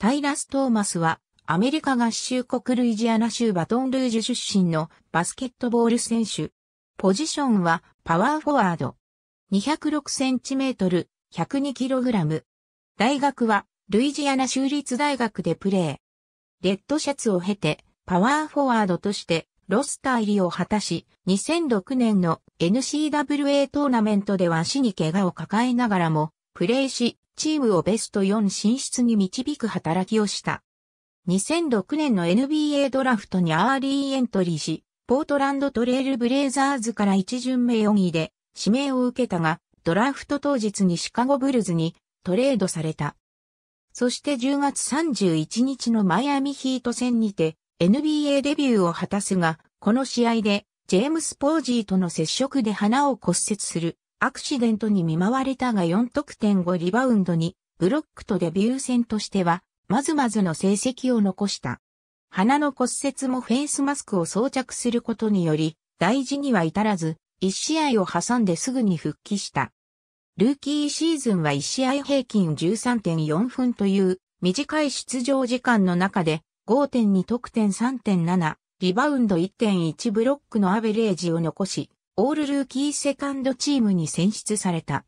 タイラス・トーマスは、アメリカ合衆国ルイジアナ州バトンルージュ出身のバスケットボール選手。ポジションはパワーフォワード。2 0 6トル、1 0 2ラム。大学はルイジアナ州立大学でプレー。レッドシャツを経てパワーフォワードとしてロスター入りを果たし、2006年の n c w a トーナメントでは足に怪我を抱えながらもプレーし、チームをベスト4進出に導く働きをした。2006年の NBA ドラフトにアーリーエントリーし、ポートランドトレールブレイザーズから一巡目4位で指名を受けたが、ドラフト当日にシカゴブルズにトレードされた。そして10月31日のマイアミヒート戦にて NBA デビューを果たすが、この試合でジェームス・ポージーとの接触で鼻を骨折するアクシデントに見舞われたが4得点5リバウンドに、ブロックとデビュー戦としては、まずまずの成績を残した。鼻の骨折もフェイスマスクを装着することにより、大事には至らず、1試合を挟んですぐに復帰した。ルーキーシーズンは1試合平均13.4分という短い出場時間の中で5.2得点3.7、リバウンド1.1ブロックのアベレージを残し、オールルーキーセカンドチームに選出された。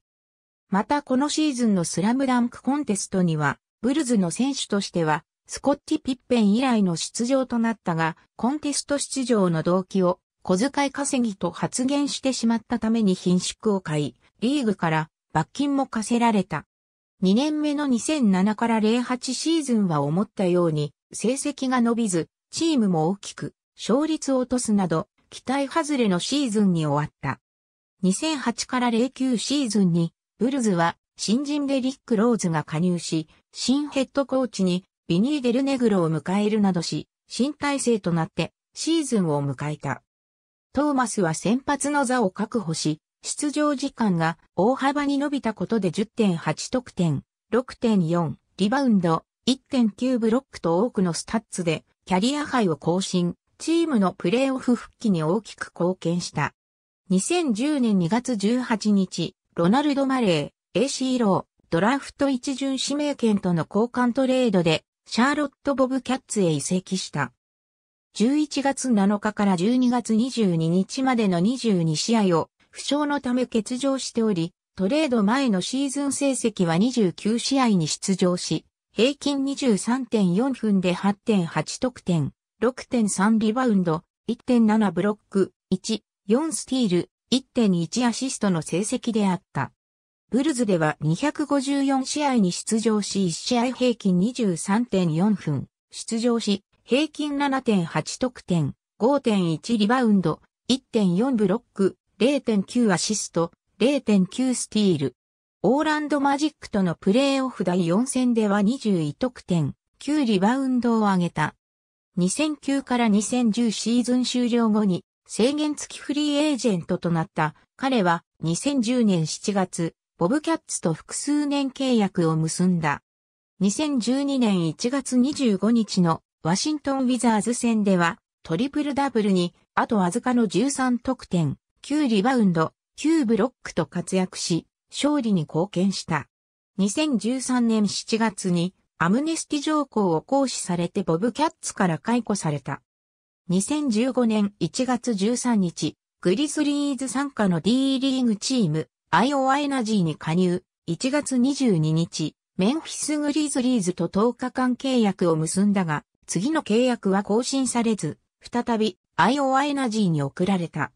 またこのシーズンのスラムダンクコンテストには、ブルズの選手としては、スコッティ・ピッペン以来の出場となったが、コンテスト出場の動機を小遣い稼ぎと発言してしまったために品縮を買い、リーグから罰金も課せられた。2年目の2007から08シーズンは思ったように成績が伸びず、チームも大きく勝率を落とすなど期待外れのシーズンに終わった。2008から09シーズンに、ブルズは新人でリック・ローズが加入し、新ヘッドコーチにビニー・デルネグロを迎えるなどし、新体制となってシーズンを迎えた。トーマスは先発の座を確保し、出場時間が大幅に伸びたことで10.8得点、6.4リバウンド、1.9ブロックと多くのスタッツでキャリアハイを更新。チームのプレーオフ復帰に大きく貢献した。2010年2月18日、ロナルド・マレー、AC ロー、ドラフト一巡指名権との交換トレードで、シャーロット・ボブ・キャッツへ移籍した。11月7日から12月22日までの22試合を、負傷のため欠場しており、トレード前のシーズン成績は29試合に出場し、平均23.4分で8.8得点、6.3リバウンド、1.7ブロック、1、4スティール、1.1アシストの成績であった。ブルズでは254試合に出場し1試合平均23.4分、出場し平均7.8得点、5.1リバウンド、1.4ブロック、0.9アシスト、0.9スティール。オーランドマジックとのプレーオフ第4戦では21得点、9リバウンドを上げた。2009から2010シーズン終了後に制限付きフリーエージェントとなった彼は2010年7月、ボブキャッツと複数年契約を結んだ。2012年1月25日のワシントン・ウィザーズ戦ではトリプルダブルにあとわずかの13得点、9リバウンド、9ブロックと活躍し、勝利に貢献した。2013年7月にアムネスティ条項を行使されてボブキャッツから解雇された。2015年1月13日、グリズリーズ参加の D リーグチーム、アイオワエナジーに加入、1月22日、メンフィスグリズリーズと10日間契約を結んだが、次の契約は更新されず、再び、アイオワエナジーに送られた。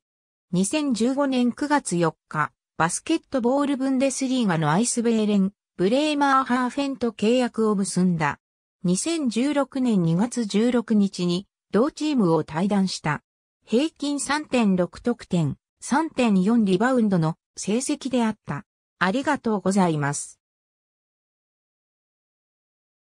2015年9月4日、バスケットボールブンデスリーガのアイスベーレン、ブレーマーハーフェンと契約を結んだ。2016年2月16日に同チームを退団した。平均3.6得点、3.4リバウンドの成績であった。ありがとうございます。